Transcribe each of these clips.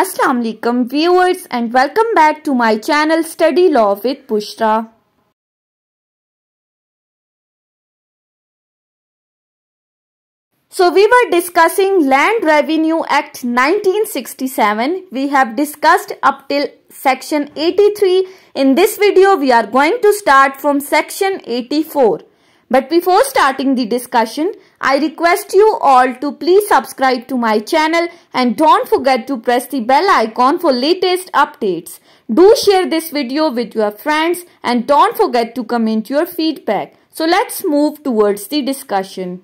Assalamualaikum alaikum viewers and welcome back to my channel Study Law with Pushra. So we were discussing Land Revenue Act 1967. We have discussed up till section 83. In this video we are going to start from section 84. But before starting the discussion, I request you all to please subscribe to my channel and don't forget to press the bell icon for latest updates. Do share this video with your friends and don't forget to comment your feedback. So let's move towards the discussion.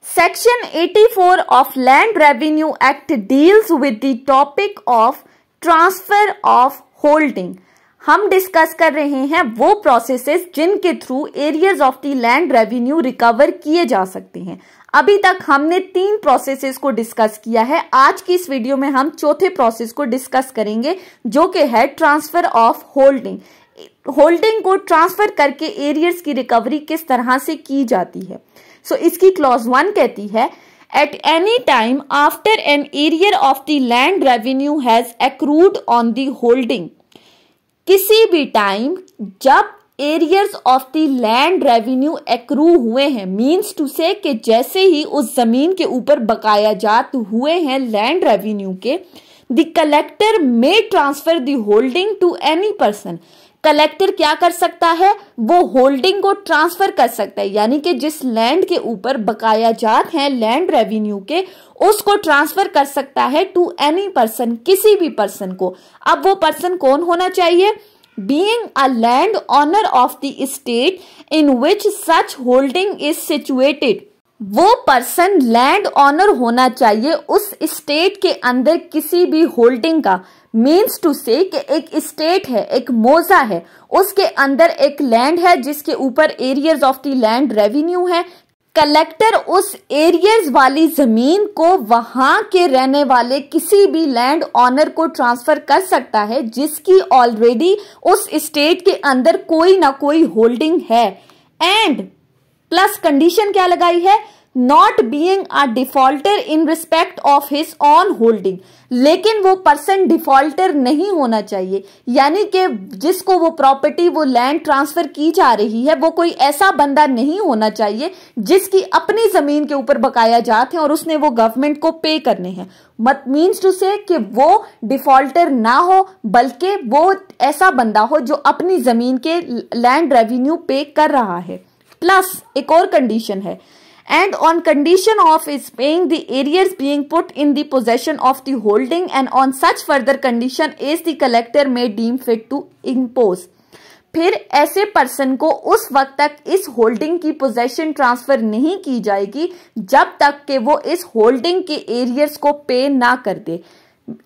Section 84 of Land Revenue Act deals with the topic of transfer of holding. हम discuss कर रहे हैं वो processes जिनके through arrears of the land revenue recover किए जा सकते हैं अभी तक हमने तीन प्रोसेसेस को डिस्कस किया है आज की इस वीडियो में हम चौथे प्रोसेस को डिस्कस करेंगे जो कि है ट्रांसफर ऑफ होल्डिंग होल्डिंग को ट्रांसफर करके एरियर्स की रिकवरी किस तरह से की जाती है सो so, इसकी क्लॉज वन कहती है at any time after an area of the land revenue has accrued on the holding किसी भी टाइम जब arrears of the land revenue accrue हुए हैं मींस टू से कि जैसे ही उस जमीन के ऊपर बकाया जात हुए हैं लैंड रेवेन्यू के the collector may transfer the holding to any person collector क्या कर सकता है वो होल्डिंग को ट्रांसफर कर सकता है यानी कि जिस लैंड के ऊपर बकाया जात है लैंड रेवेन्यू के उसको ट्रांसफर कर सकता है टू एनी पर्सन किसी भी पर्सन को अब वो पर्सन कौन होना चाहिए being a land owner of the state in which such holding is situated वो पर्सन लैंड ऑनर होना चाहिए उस स्टेट के अंदर किसी भी होल्डिंग का मीन्स टू से कि एक स्टेट है एक मोजा है उसके अंदर एक लैंड है जिसके ऊपर arrears of the land revenue है कलेक्टर उस एरियज वाली जमीन को वहां के रहने वाले किसी भी लैंड ऑनर को ट्रांसफर कर सकता है जिसकी ऑलरेडी उस स्टेट के अंदर कोई ना कोई होल्डिंग है एंड प्लस कंडीशन क्या लगाई है not being a defaulter in respect of his own holding लेकिन वो पर्सन डिफॉल्टर नहीं होना चाहिए यानी कि जिसको वो प्रॉपर्टी वो लैंड ट्रांसफर की जा रही है वो कोई ऐसा बंदा नहीं होना चाहिए जिसकी अपनी जमीन के ऊपर बकाया जात है और उसने वो गवर्नमेंट को पे करने हैं मत मीन्स टू से कि वो डिफॉल्टर ना हो बल्कि वो ऐसा बंदा हो जो अपनी जमीन के लैंड रेवेन्यू पे कर रहा है प्लस एक और कंडीशन है and on condition of his paying the arrears being put in the possession of the holding and on such further condition as the collector may deem fit to impose फिर ऐसे person को उस वक्त तक इस holding की possession transfer नहीं की जाएगी जब तक कि वो इस होल्डिंग के एरियर्स को पे ना कर दे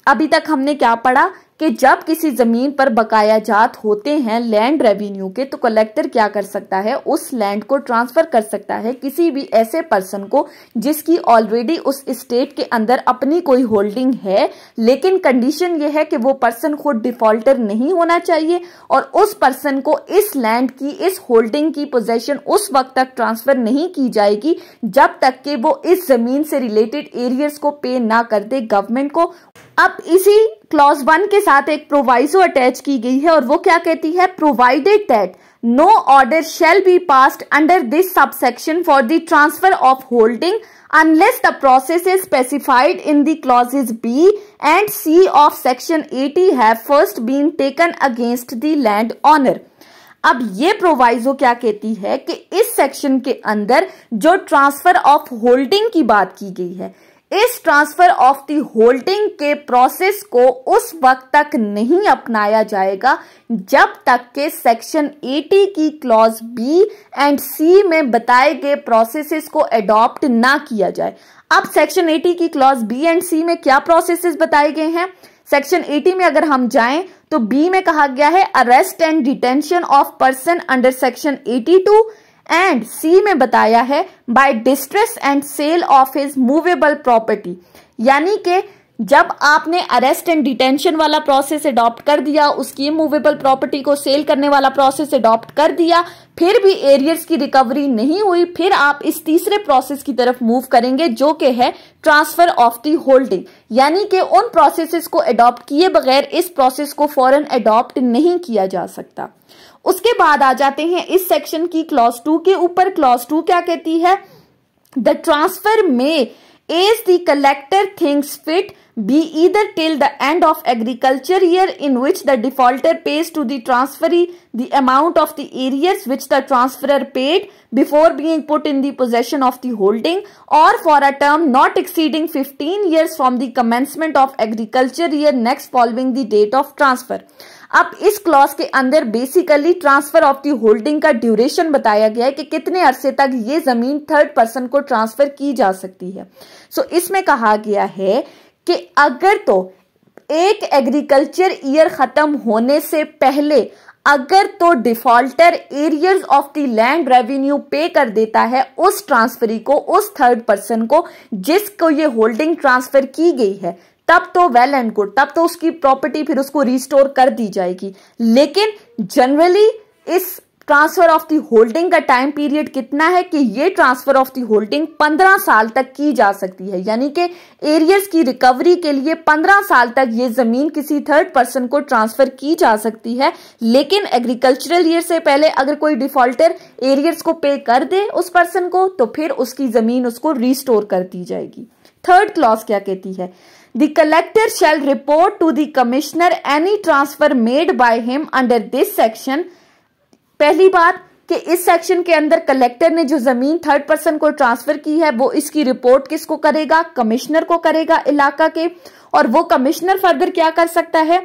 अभी तक हमने क्या पढ़ा कि जब किसी ज़मीन पर बकाया जात होते हैं लैंड रेवेन्यू के तो कलेक्टर क्या कर सकता है उस लैंड को ट्रांसफ़र कर सकता है किसी भी ऐसे पर्सन को जिसकी ऑलरेडी उस स्टेट के अंदर अपनी कोई होल्डिंग है लेकिन कंडीशन यह है कि वो पर्सन खुद डिफ़ॉल्टर नहीं होना चाहिए और उस पर्सन को इस लैंड की इस होल्डिंग की पोजेशन उस वक्त तक ट्रांसफ़र नहीं की जाएगी जब तक कि वो इस ज़मीन से रिलेटेड एरियाज को पे ना कर दे गवर्नमेंट को अब इसी क्लॉज वन के साथ एक प्रोवाइजो अटैच की गई है और वो क्या कहती है provided that no order shall be passed under this subsection for the transfer of holding unless the process is specified in the clauses B and C of section eighty have first been taken against the land owner अब ये proviso क्या कहती है कि इस section के अंदर जो ट्रांसफर ऑफ होल्डिंग की बात की गई है इस ट्रांसफर ऑफ दी होल्डिंग के प्रोसेस को उस वक्त तक नहीं अपनाया जाएगा जब तक के सेक्शन 80 की क्लॉज बी एंड सी में बताए गए प्रोसेसेस को एडॉप्ट ना किया जाए अब सेक्शन 80 की क्लॉज बी एंड सी में क्या प्रोसेसेस बताए गए हैं सेक्शन 80 में अगर हम जाएं तो बी में कहा गया है arrest and detention of person under section 82 and C में बताया है by distress and sale of his movable property यानी कि जब आपने अरेस्ट एंड डिटेंशन वाला प्रोसेस अडॉप्ट कर दिया उसकी मूवेबल प्रॉपर्टी को सेल करने वाला प्रोसेस अडॉप्ट कर दिया फिर भी एरियर्स की रिकवरी नहीं हुई फिर आप इस तीसरे प्रोसेस की तरफ मूव करेंगे जो कि है ट्रांसफर ऑफ दी होल्डिंग यानी कि उन प्रोसेसेस को अडॉप्ट किए बगैर इस प्रोसेस को फॉरन अडॉप्ट नहीं किया जा सकता उसके बाद आ जाते हैं इस सेक्शन की क्लॉज टू के ऊपर क्लॉज टू क्या कहती है the transfer may as the collector thinks fit be either till the end of agriculture year in which the defaulter pays to the transferee the amount of the arrears which the transferor paid before being put in the possession of the holding or for a term not exceeding 15 years from the commencement of agriculture year next following the date of transfer अब इस clause के अंदर basically transfer of the holding का duration बताया गया है कि कितने अरसे तक ये जमीन थर्ड पर्सन को ट्रांसफर की जा सकती है सो so, इसमें कहा गया है कि अगर तो एक एग्रीकल्चर ईयर ख़त्म होने से पहले अगर तो defaulter arrears of the land revenue pay कर देता है उस ट्रांसफरी को उस थर्ड पर्सन को जिसको ये होल्डिंग ट्रांसफर की गई है तब तो वेल एंड गुड तब तो उसकी प्रॉपर्टी फिर उसको रिस्टोर कर दी जाएगी लेकिन जनरली इस ट्रांसफर ऑफ दी होल्डिंग का टाइम पीरियड कितना है कि ये ट्रांसफर ऑफ दी होल्डिंग 15 साल तक की जा सकती है यानी कि एरियर्स की रिकवरी के लिए 15 साल तक ये जमीन किसी थर्ड पर्सन को ट्रांसफर की जा सकती है लेकिन एग्रीकल्चरल ईयर से पहले अगर कोई डिफॉल्टर एरियर्स को पे कर दे उस पर्सन को तो फिर उसकी जमीन उसको रिस्टोर कर दी जाएगी थर्ड क्लॉज क्या कहती है the collector shall report to the commissioner any transfer made by him under this section पहली बात कि इस सेक्शन के अंदर कलेक्टर ने जो जमीन थर्ड पर्सन को ट्रांसफर की है वो इसकी रिपोर्ट किसको करेगा कमिश्नर को करेगा इलाका के और वो कमिश्नर फर्दर क्या कर सकता है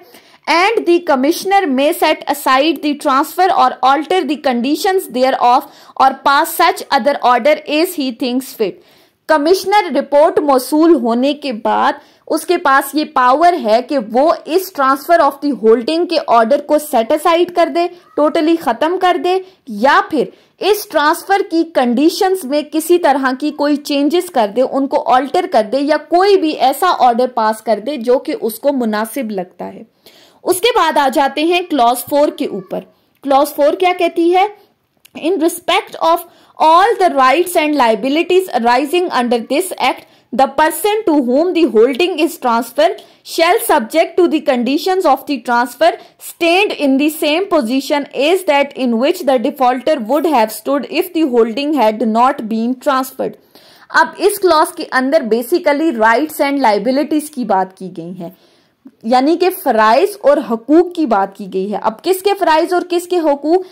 and the commissioner may set aside the transfer or alter the conditions thereof or pass such other order as he thinks fit commissioner report मौसूल होने के बाद उसके पास ये पावर है कि वो इस ट्रांसफर ऑफ दी होल्डिंग के ऑर्डर को सेटिसाइड कर दे टोटली खत्म कर दे या फिर इस ट्रांसफर की कंडीशंस में किसी तरह की कोई चेंजेस कर दे उनको ऑल्टर कर दे या कोई भी ऐसा ऑर्डर पास कर दे जो कि उसको मुनासिब लगता है उसके बाद आ जाते हैं क्लॉज फोर के ऊपर क्लॉज फोर क्या कहती है in respect of all the rights and liabilities arising under this act the person to whom the holding is transferred shall subject to the conditions of the transfer stand in the same position as that in which the defaulter would have stood if the holding had not been transferred अब इस clause के अंदर basically rights and liabilities की बात की गई है यानी कि फ़राइज और हकूक की बात की गई है अब किसके फ़राइज और किसके हकूक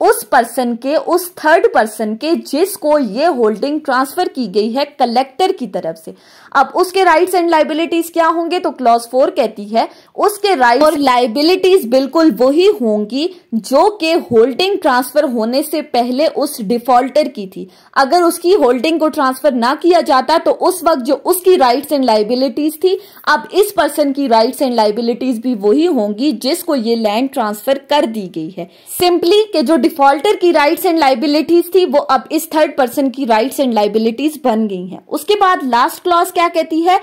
उस पर्सन के उस थर्ड पर्सन के जिसको ये होल्डिंग ट्रांसफर की गई है कलेक्टर की तरफ से अब उसके राइट्स एंड लाइबिलिटीज क्या होंगे तो क्लॉज फोर कहती है उसके राइट और लाइबिलिटीज बिल्कुल वही होंगी जो कि होल्डिंग ट्रांसफर होने से पहले उस डिफॉल्टर की थी अगर उसकी होल्डिंग को ट्रांसफर ना किया जाता तो उस वक्त जो उसकी राइट एंड लाइबिलिटीज थी अब इस पर्सन की राइट्स एंड लाइबिलिटीज भी वही होंगी जिसको ये लैंड ट्रांसफर कर दी गई है सिंपली के जो जो डिफॉल्टर की राइट्स एंड लाइबिलिटीज थी वो अब इस थर्ड पर्सन की राइट्स एंड लाइबिलिटीज बन गई हैं उसके बाद लास्ट क्लॉज क्या कहती है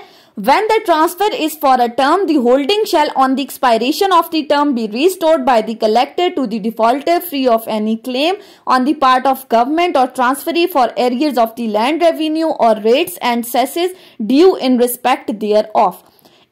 when the transfer is for a term the holding shall on the expiration of the term be restore by the collector to the defaulter free of any claim on the part of government or transferee for arrears of the land revenue or rates and cesses due in respect thereof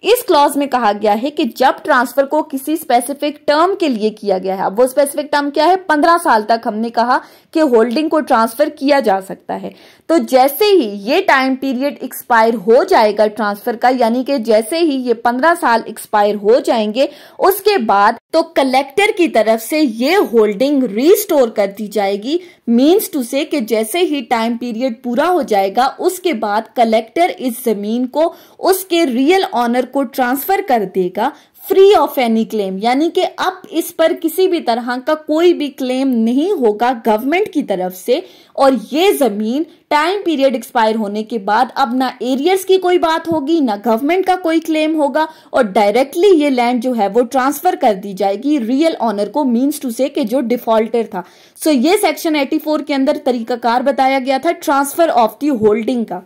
इस clause में कहा गया है कि जब transfer को किसी specific term के लिए किया गया है अब वो स्पेसिफिक टर्म क्या है पंद्रह साल तक हमने कहा कि होल्डिंग को ट्रांसफर किया जा सकता है तो जैसे ही ये टाइम पीरियड एक्सपायर हो जाएगा ट्रांसफर का यानी कि जैसे ही ये पंद्रह साल एक्सपायर हो जाएंगे उसके बाद तो कलेक्टर की तरफ से ये होल्डिंग रीस्टोर कर दी जाएगी मींस टू से कि जैसे ही टाइम पीरियड पूरा हो जाएगा उसके बाद कलेक्टर इस जमीन को उसके रियल ऑनर को ट्रांसफर कर देगा फ्री ऑफ एनी क्लेम यानी कि अब इस पर किसी भी तरह का कोई भी क्लेम नहीं होगा गवर्नमेंट की तरफ से और ये जमीन टाइम पीरियड एक्सपायर होने के बाद अब ना एरियर्स की कोई बात होगी ना गवर्नमेंट का कोई क्लेम होगा और डायरेक्टली ये लैंड जो है वो ट्रांसफर कर दी जाएगी रियल ऑनर को मीन्स टू से जो डिफॉल्टर था सो so ये सेक्शन 84 के अंदर तरीकाकार बताया गया था ट्रांसफर ऑफ दी होल्डिंग का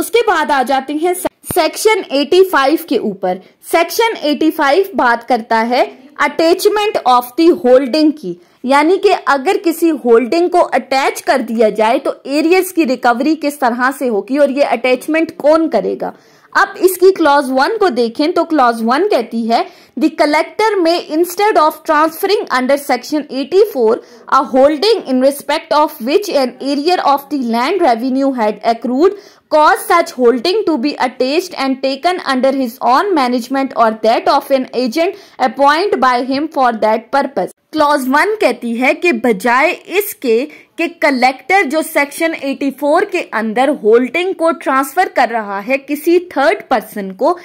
उसके बाद आ जाते हैं सेक्शन 85 के ऊपर सेक्शन 85 बात करता है अटैचमेंट ऑफ दी होल्डिंग की यानी कि अगर किसी होल्डिंग को अटैच कर दिया जाए तो एरियस की रिकवरी किस तरह से होगी और ये अटैचमेंट कौन करेगा अब इसकी क्लॉज वन को देखें तो क्लॉज वन कहती है the collector may instead of transferring under section 84 a holding in respect of which an arrear of the land revenue had accrued cause such holding to be attached and taken under his own management or that of an agent appointed by him for that purpose. Clause one कहती है कि बजाय इसके कि collector जो section 84 के अंदर holding को ट्रांसफर कर रहा है किसी थर्ड पर्सन को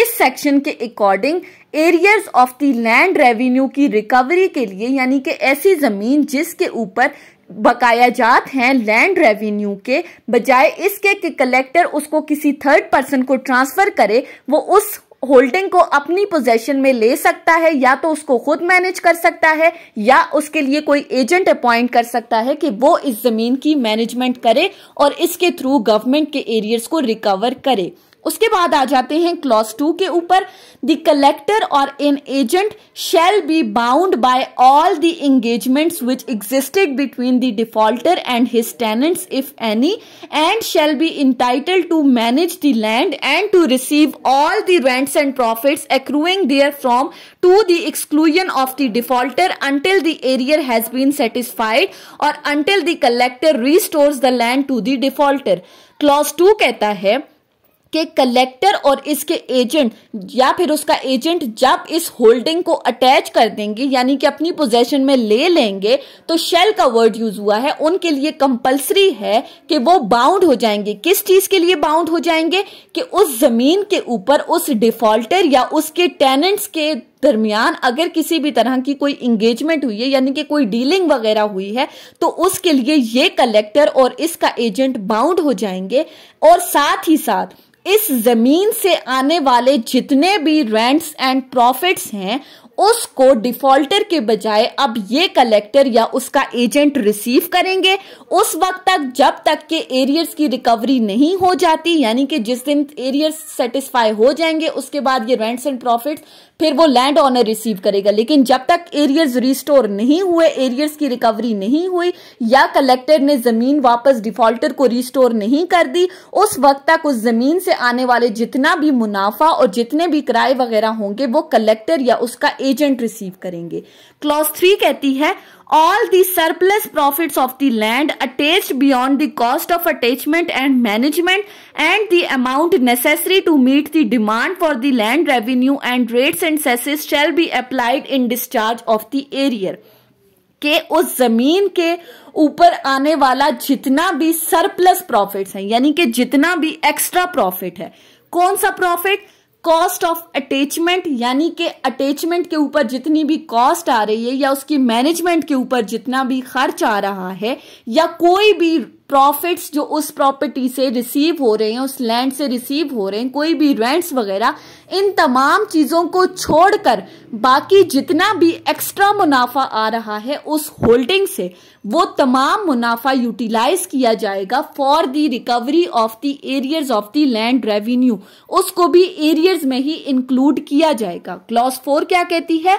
इस सेक्शन के according arrears of the land revenue की रिकवरी के लिए यानी कि ऐसी जमीन जिसके ऊपर बकाया जात हैं लैंड रेवेन्यू के बजाय इसके कि कलेक्टर उसको किसी थर्ड पर्सन को ट्रांसफर करे वो उस होल्डिंग को अपनी पोजेशन में ले सकता है या तो उसको खुद मैनेज कर सकता है या उसके लिए कोई एजेंट अपॉइंट कर सकता है कि वो इस जमीन की मैनेजमेंट करे और इसके थ्रू गवर्नमेंट के एरियर्स को रिकवर करे उसके बाद आ जाते हैं क्लॉज टू के ऊपर the collector or in agent shall be bound by all the engagements which existed between the defaulter and his tenants if any and shall be entitled to manage the land and to receive all the rents and profits accruing therefrom to the exclusion of the defaulter until the arrear has been satisfied or until the collector restore the land to the defaulter clause two कहता है के collector और इसके agent या फिर उसका agent जब इस होल्डिंग को अटैच कर देंगे यानी कि अपनी पोजेशन में ले लेंगे तो शेल का वर्ड यूज हुआ है उनके लिए कंपलसरी है कि वो बाउंड हो जाएंगे किस चीज के लिए बाउंड हो जाएंगे कि उस जमीन के ऊपर उस डिफॉल्टर या उसके टेनेंट्स के दरमियान अगर किसी भी तरह की कोई इंगेजमेंट हुई है यानी कि कोई डीलिंग वगैरह हुई है तो उसके लिए ये कलेक्टर और इसका एजेंट बाउंड हो जाएंगे और साथ ही साथ इस जमीन से आने वाले जितने भी रेंट्स एंड प्रॉफिट्स हैं उसको डिफॉल्टर के बजाय अब ये कलेक्टर या उसका एजेंट रिसीव करेंगे उस वक्त तक जब तक के एरियर्स की रिकवरी नहीं हो जाती यानी कि जिस दिन एरियर्स सेटिस्फाई हो जाएंगे उसके बाद ये रेंट्स एंड प्रॉफिट्स फिर वो लैंड ऑनर रिसीव करेगा लेकिन जब तक एरियर्स रिस्टोर नहीं हुए एरियर्स की रिकवरी नहीं हुई या कलेक्टर ने जमीन वापस डिफॉल्टर को रिस्टोर नहीं कर दी उस वक्त तक उस जमीन से आने वाले जितना भी मुनाफा और जितने भी किराए वगैरह होंगे वो कलेक्टर या उसका एजेंट रिसीव करेंगे क्लॉज थ्री कहती है all the surplus profit of the land attach beyond the cost of attachment and management and the amount necessary to meet the demand for the land revenue and rates and cesses shall be applied in discharge of the arrear के उस जमीन के ऊपर आने वाला जितना भी surplus profits है यानी कि जितना भी एक्स्ट्रा प्रॉफिट है कौन सा प्रॉफिट कॉस्ट ऑफ अटैचमेंट यानी कि अटैचमेंट के ऊपर जितनी भी कॉस्ट आ रही है या उसकी मैनेजमेंट के ऊपर जितना भी खर्च आ रहा है या कोई भी प्रॉफिट्स जो उस प्रॉपर्टी से रिसीव हो रहे हैं उस लैंड से रिसीव हो रहे हैं कोई भी रेंट्स वगैरह इन तमाम चीज़ों को छोड़कर बाकी जितना भी एक्स्ट्रा मुनाफा आ रहा है उस होल्डिंग से वो तमाम मुनाफा यूटिलाइज किया जाएगा for the recovery of the arrears of the land revenue उसको भी एरियर्स में ही इंक्लूड किया जाएगा क्लॉज फोर क्या कहती है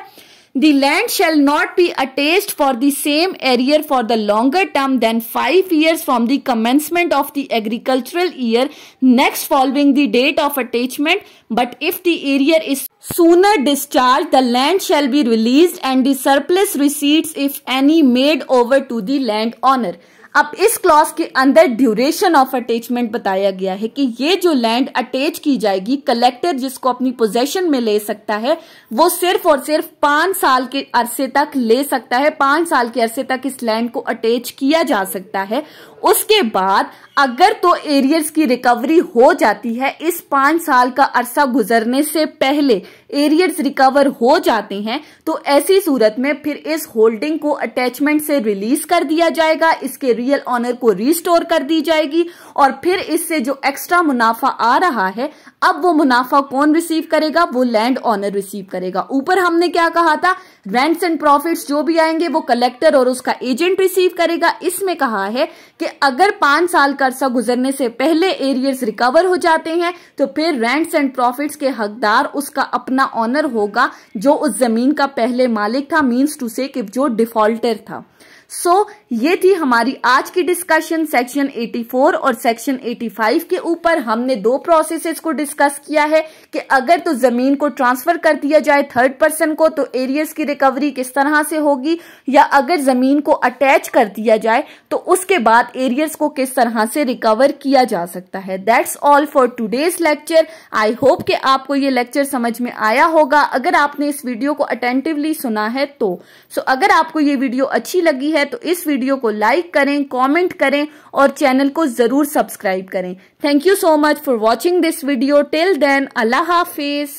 The land shall not be attached for the same area for the longer term than 5 years from the commencement of the agricultural year next following the date of attachment but if the area is sooner discharged the land shall be released and the surplus receipts if any made over to the landowner. अब इस clause के अंदर duration of attachment बताया गया है कि ये जो लैंड अटैच की जाएगी कलेक्टर जिसको अपनी पोजेशन में ले सकता है वो सिर्फ और सिर्फ पांच साल के अरसे तक ले सकता है पांच साल के अरसे तक इस लैंड को अटैच किया जा सकता है उसके बाद अगर तो एरियर्स की रिकवरी हो जाती है इस पांच साल का अरसा गुजरने से पहले एरियड्स रिकवर हो जाते हैं तो ऐसी सूरत में फिर इस होल्डिंग को अटैचमेंट से रिलीज कर दिया जाएगा इसके रियल ऑनर को रिस्टोर कर दी जाएगी और फिर इससे जो एक्स्ट्रा मुनाफा आ रहा है अब वो मुनाफा कौन रिसीव करेगा वो लैंड ऑनर रिसीव करेगा ऊपर हमने क्या कहा था रेंट्स एंड प्रॉफिट्स जो भी आएंगे वो कलेक्टर और उसका एजेंट रिसीव करेगा इसमें कहा है कि अगर पांच साल का अर्सा गुजरने से पहले एरियर्स रिकवर हो जाते हैं तो फिर रेंट्स एंड प्रॉफिट्स के हकदार उसका अपना ऑनर होगा जो उस जमीन का पहले मालिक था मीन्स टू से कि जो डिफॉल्टर था सो so, ये थी हमारी आज की डिस्कशन सेक्शन 84 और सेक्शन 85 के ऊपर हमने दो प्रोसेसेस को डिस्कस किया है कि अगर तो जमीन को ट्रांसफर कर दिया जाए थर्ड पर्सन को तो एरियस की रिकवरी किस तरह से होगी या अगर जमीन को अटैच कर दिया जाए तो उसके बाद एरियस को किस तरह से रिकवर किया जा सकता है that's all for today's lecture I hope के आपको ये लेक्चर समझ में आया होगा अगर आपने इस वीडियो को अटेंटिवली सुना है तो सो so, अगर आपको ये वीडियो अच्छी लगी है है तो इस वीडियो को लाइक करें कमेंट करें और चैनल को ज़रूर सब्सक्राइब करें thank you so much for watching this video till then अल्लाह हाफिज़